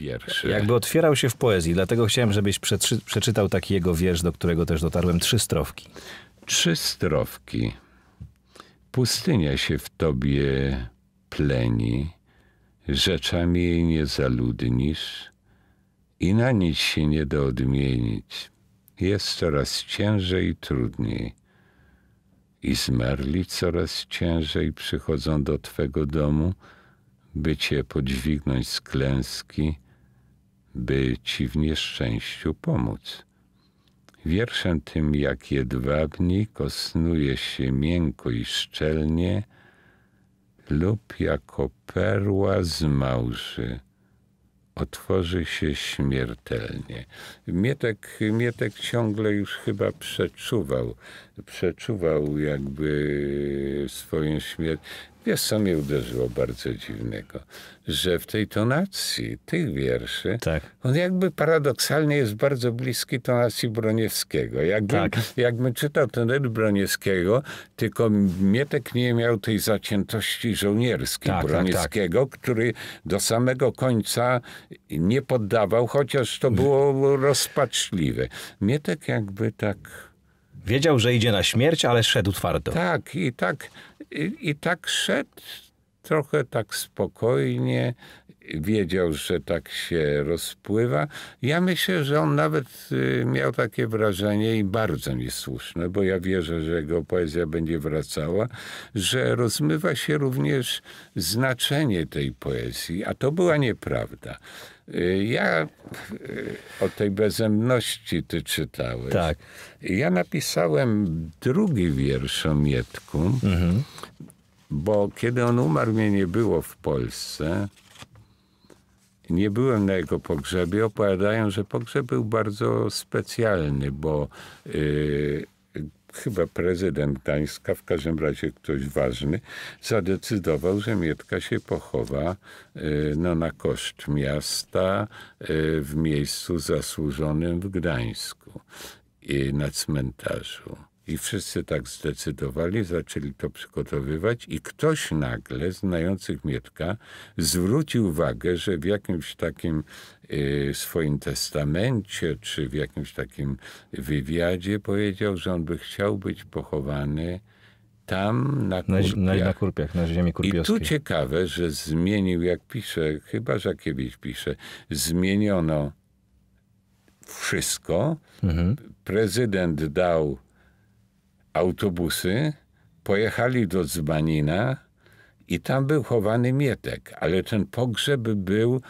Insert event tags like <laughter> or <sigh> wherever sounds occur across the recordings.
wierszy. Jakby otwierał się w poezji, dlatego chciałem, żebyś przeczytał taki jego wiersz, do którego też dotarłem, trzy strofki. Trzy strofki. Pustynia się w tobie pleni, rzeczami jej nie zaludnisz i na nic się nie da odmienić. Jest coraz ciężej i trudniej. I zmarli coraz ciężej przychodzą do twego domu, by cię podźwignąć z klęski, by ci w nieszczęściu pomóc. Wierszem tym jak jedwabnik osnuje się miękko i szczelnie lub jako perła z małży otworzy się śmiertelnie. Mietek, Mietek ciągle już chyba przeczuwał, przeczuwał jakby swoją śmierć. Wiesz, co mnie uderzyło bardzo dziwnego? Że w tej tonacji tych wierszy, tak. on jakby paradoksalnie jest bardzo bliski tonacji Broniewskiego. Jakbym, tak. jakbym czytał ten Ed Broniewskiego, tylko Mietek nie miał tej zaciętości żołnierskiej tak, tak, tak. Broniewskiego, tak, który do samego końca nie poddawał, chociaż to było rozpaczliwe. Mietek jakby tak... Wiedział, że idzie na śmierć, ale szedł twardo. Tak, i tak i, tak szedł trochę tak spokojnie, wiedział, że tak się rozpływa. Ja myślę, że on nawet y, miał takie wrażenie i bardzo niesłuszne, bo ja wierzę, że jego poezja będzie wracała, że rozmywa się również znaczenie tej poezji, a to była nieprawda. Y, ja y, o tej bezemności ty czytałeś. Tak. Ja napisałem drugi wiersz o Mietku, mhm. bo kiedy on umarł, mnie nie było w Polsce nie byłem na jego pogrzebie. Opowiadają, że pogrzeb był bardzo specjalny, bo y, chyba prezydent Gdańska, w każdym razie ktoś ważny, zadecydował, że Mietka się pochowa y, no, na koszt miasta y, w miejscu zasłużonym w Gdańsku na cmentarzu. I wszyscy tak zdecydowali, zaczęli to przygotowywać i ktoś nagle, znających Mietka, zwrócił uwagę, że w jakimś takim y, swoim testamencie, czy w jakimś takim wywiadzie powiedział, że on by chciał być pochowany tam na Kurpiach. Na, na, na, Kurpiach, na ziemi kurpiowskiej. I tu ciekawe, że zmienił, jak pisze, chyba Żakiewicz pisze, zmieniono wszystko. Mhm. Prezydent dał autobusy, pojechali do Dzbanina i tam był chowany Mietek, ale ten pogrzeb był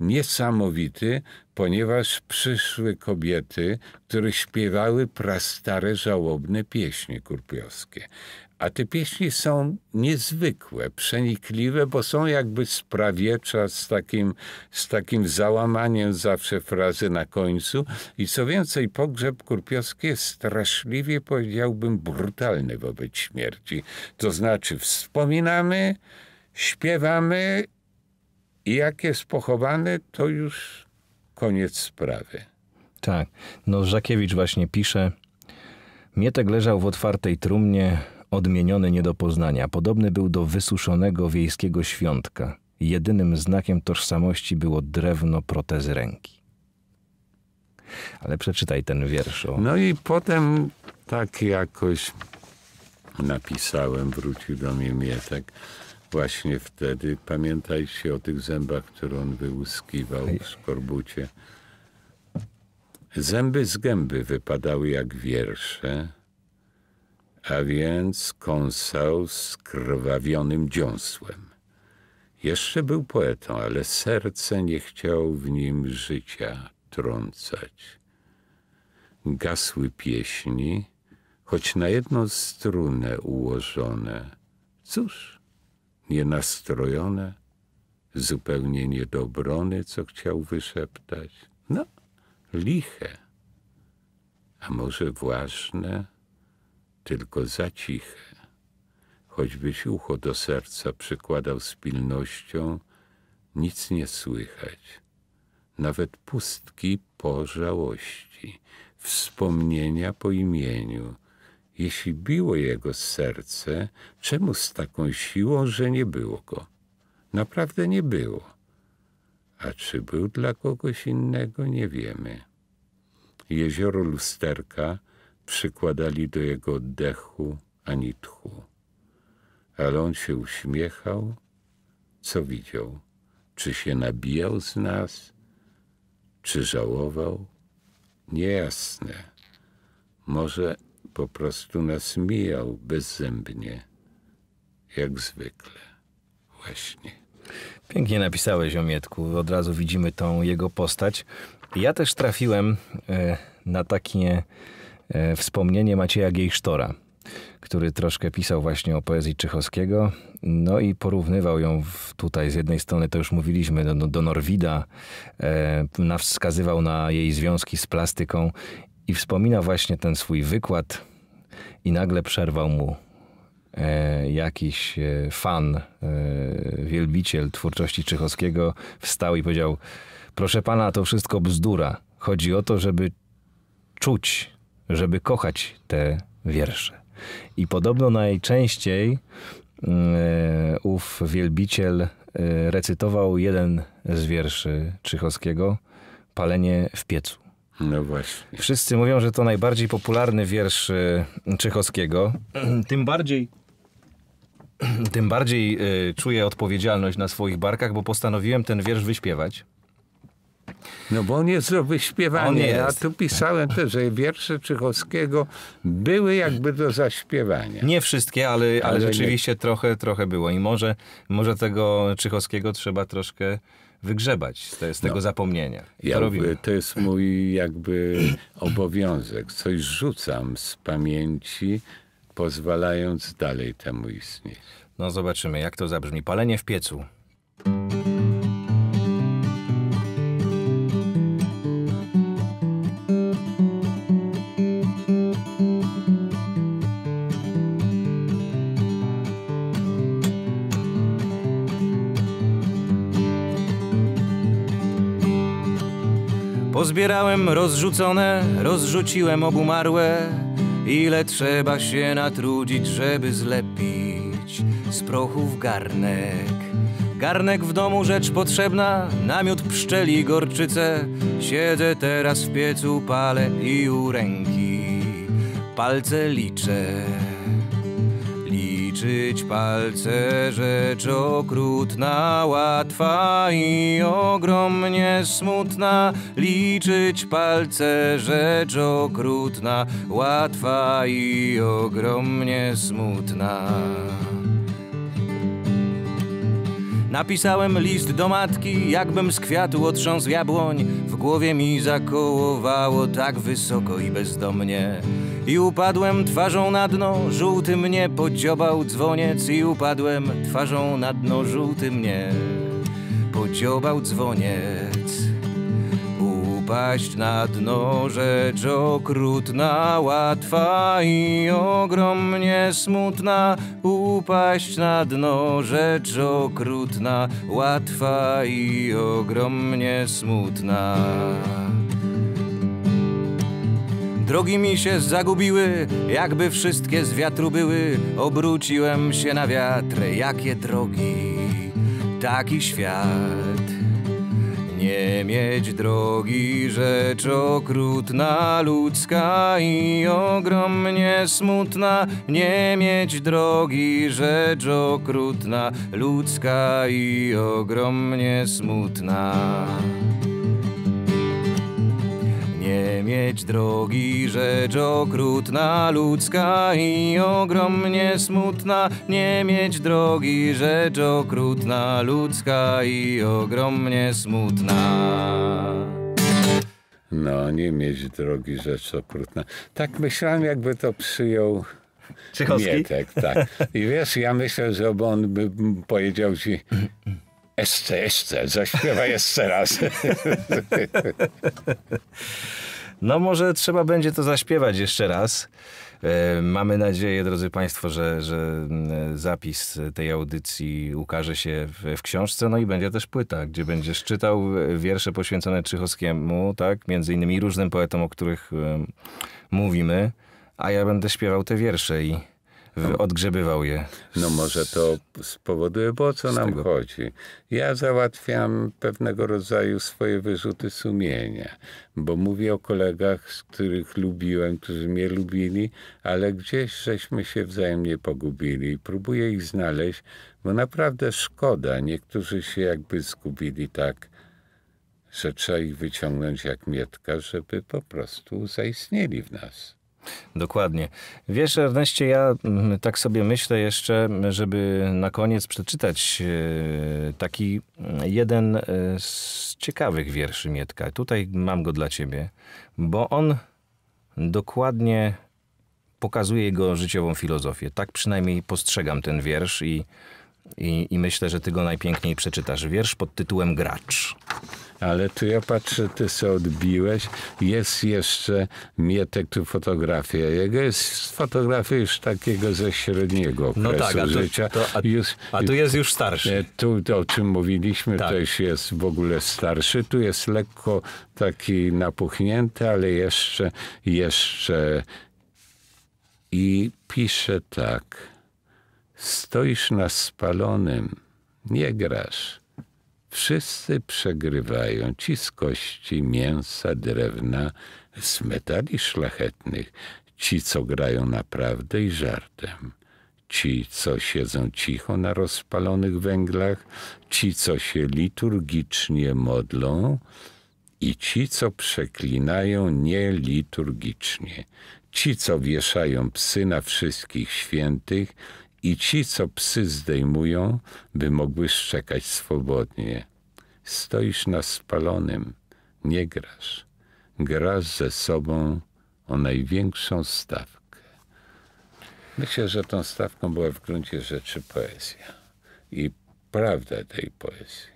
niesamowity, ponieważ przyszły kobiety, które śpiewały prastare, żałobne pieśni kurpiowskie. A te pieśni są niezwykłe, przenikliwe, bo są jakby z z takim, z takim załamaniem zawsze frazy na końcu. I co więcej, pogrzeb Kurpiowski jest straszliwie, powiedziałbym, brutalny wobec śmierci. To znaczy wspominamy, śpiewamy i jak jest pochowany, to już koniec sprawy. Tak. No Żakiewicz właśnie pisze... Mietek leżał w otwartej trumnie, Odmieniony nie do poznania, podobny był do wysuszonego wiejskiego świątka. Jedynym znakiem tożsamości było drewno protezy ręki. Ale przeczytaj ten wiersz. O... No i potem tak jakoś napisałem, wrócił do mnie Mietek. Właśnie wtedy Pamiętaj się o tych zębach, które on wyłuskiwał w skorbucie. Zęby z gęby wypadały jak wiersze, a więc kąsał krwawionym dziąsłem. Jeszcze był poetą, ale serce nie chciał w nim życia trącać. Gasły pieśni, choć na jedną strunę ułożone. Cóż, nienastrojone, zupełnie niedobrony, co chciał wyszeptać. No, liche, a może ważne tylko za ciche, choćbyś ucho do serca przykładał z pilnością, nic nie słychać, nawet pustki po żałości, wspomnienia po imieniu. Jeśli biło jego serce, czemu z taką siłą, że nie było go? Naprawdę nie było. A czy był dla kogoś innego, nie wiemy. Jezioro lusterka przykładali do jego oddechu ani tchu. Ale on się uśmiechał, co widział, czy się nabijał z nas, czy żałował? Niejasne. Może po prostu nas mijał bezzębnie, jak zwykle. Właśnie. Pięknie napisałeś, Omietku. Od razu widzimy tą jego postać. Ja też trafiłem e, na takie E, wspomnienie Macieja Gejsztora, który troszkę pisał właśnie o poezji Czychowskiego, no i porównywał ją tutaj z jednej strony, to już mówiliśmy, do, no, no, do Norwida, e, wskazywał na jej związki z plastyką i wspomina właśnie ten swój wykład i nagle przerwał mu E, jakiś e, fan, e, wielbiciel twórczości Czychowskiego wstał i powiedział: Proszę pana, to wszystko bzdura. Chodzi o to, żeby czuć żeby kochać te wiersze. I podobno najczęściej e, ów wielbiciel e, recytował jeden z wierszy Czychowskiego, Palenie w piecu. No właśnie. Wszyscy mówią, że to najbardziej popularny wiersz e, Czychowskiego. Tym bardziej tym bardziej czuję odpowiedzialność na swoich barkach, bo postanowiłem ten wiersz wyśpiewać. No bo on jest do wyśpiewania. Ja tu pisałem też, że wiersze Czychowskiego były jakby do zaśpiewania. Nie wszystkie, ale, ale, ale rzeczywiście nie. trochę, trochę było. I może, może tego Czychowskiego trzeba troszkę wygrzebać z, tego no, zapomnienia. ja to, to jest mój jakby obowiązek. Coś rzucam z pamięci, pozwalając dalej temu istnieć. No zobaczymy, jak to zabrzmi. Palenie w piecu. Pozbierałem rozrzucone, rozrzuciłem obumarłe. Ile trzeba się natrudzić, żeby zlepić z prochów garnek. Garnek w domu rzecz potrzebna, namiot pszczeli gorczyce. Siedzę teraz w piecu, palę i u ręki palce liczę liczyć palce Rzecz okrutna, łatwa i ogromnie smutna Liczyć palce rzecz okrutna Łatwa i ogromnie smutna Napisałem list do matki, jakbym z kwiatu otrząsł jabłoń W głowie mi zakołowało tak wysoko i bezdomnie i upadłem twarzą na dno, żółty mnie podziobał dzwoniec I upadłem twarzą na dno, żółty mnie podziobał dzwoniec Upaść na dno rzecz okrutna, łatwa i ogromnie smutna Upaść na dno rzecz okrutna, łatwa i ogromnie smutna Drogi mi się zagubiły, jakby wszystkie z wiatru były. Obróciłem się na wiatr, jakie drogi, taki świat. Nie mieć drogi, rzecz okrutna, ludzka i ogromnie smutna. Nie mieć drogi, rzecz okrutna, ludzka i ogromnie smutna. Nie mieć drogi, rzecz okrutna, ludzka i ogromnie smutna. Nie mieć drogi, rzecz okrutna, ludzka i ogromnie smutna. No, nie mieć drogi, rzecz okrutna. Tak myślałem, jakby to przyjął Ciechowski? Mietek, tak. I wiesz, ja myślę, że on by powiedział ci, jeszcze, jeszcze, zaśpiewaj jeszcze raz. <laughs> No może trzeba będzie to zaśpiewać jeszcze raz. E, mamy nadzieję, drodzy Państwo, że, że e, zapis tej audycji ukaże się w, w, książce, no i będzie też płyta, gdzie będziesz czytał wiersze poświęcone Czychowskiemu, tak? Między innymi różnym poetom, o których e, mówimy, a ja będę śpiewał te wiersze i no. odgrzebywał je. No może to spowoduje, bo o co nam tego... chodzi? Ja załatwiam pewnego rodzaju swoje wyrzuty sumienia, bo mówię o kolegach, z których lubiłem, którzy mnie lubili, ale gdzieś żeśmy się wzajemnie pogubili i próbuję ich znaleźć, bo naprawdę szkoda. Niektórzy się jakby zgubili tak, że trzeba ich wyciągnąć jak mietka, żeby po prostu zaistnieli w nas. Dokładnie. Wiesz, Erneście, ja mm, tak sobie myślę jeszcze, żeby na koniec przeczytać e, taki mm, jeden e, z ciekawych wierszy Mietka. Tutaj mam go dla ciebie, bo on dokładnie pokazuje jego życiową filozofię. Tak przynajmniej postrzegam ten wiersz i i, I, myślę, że ty go najpiękniej przeczytasz. Wiersz pod tytułem Gracz. Ale tu ja patrzę, ty się odbiłeś. Jest jeszcze Mietek, tu fotografia. Jego jest fotografia już takiego ze średniego no tak, okresu tak, a tu, życia. To, a, już, a, tu jest już starszy. E, tu, o czym mówiliśmy, tak. też jest w ogóle starszy. Tu jest lekko taki napuchnięty, ale jeszcze, jeszcze... I pisze tak Stoisz na spalonym, nie grasz. Wszyscy przegrywają, ci z kości, mięsa, drewna, z metali szlachetnych, ci, co grają naprawdę i żartem ci, co siedzą cicho na rozpalonych węglach, ci, co się liturgicznie modlą i ci, co przeklinają nieliturgicznie, ci, co wieszają psy na wszystkich świętych i ci, co psy zdejmują, by mogły szczekać swobodnie. Stoisz na spalonym, nie grasz. Grasz ze sobą o największą stawkę. Myślę, że tą stawką była w gruncie rzeczy poezja i prawda tej poezji.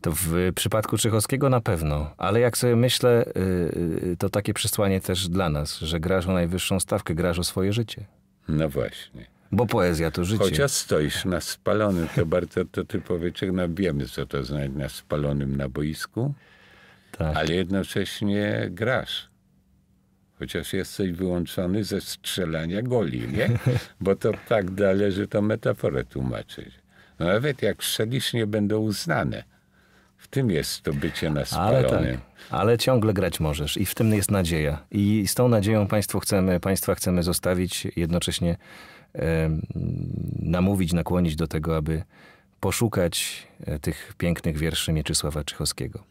To w przypadku Czychowskiego na pewno, ale jak sobie myślę, y, y, to takie przesłanie też dla nas, że grasz o najwyższą stawkę, grasz o swoje życie. No właśnie. Bo poezja to życie. Chociaż stoisz na spalonym, to bardzo to typowy czerno. Wiemy, co to znaczy na spalonym na boisku, tak. ale jednocześnie grasz. Chociaż jesteś wyłączony ze strzelania goli, nie? Bo to tak należy tą metaforę tłumaczyć. No nawet jak strzelisz, nie będą uznane. W tym jest to bycie na Ale, tak, ale ciągle grać możesz i w tym jest nadzieja. I z tą nadzieją państwu chcemy, państwa chcemy zostawić, jednocześnie e, namówić, nakłonić do tego, aby poszukać e, tych pięknych wierszy Mieczysława Czychowskiego.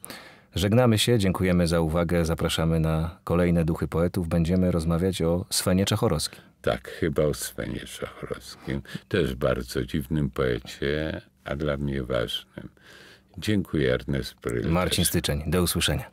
Żegnamy się, dziękujemy za uwagę, zapraszamy na kolejne Duchy Poetów. Będziemy rozmawiać o Svenie Czachorowskim. Tak, chyba o Swenie Czachorowskim. Też bardzo dziwnym poecie, a dla mnie ważnym. Dziękuję Ernest Marcin Styczeń, do usłyszenia.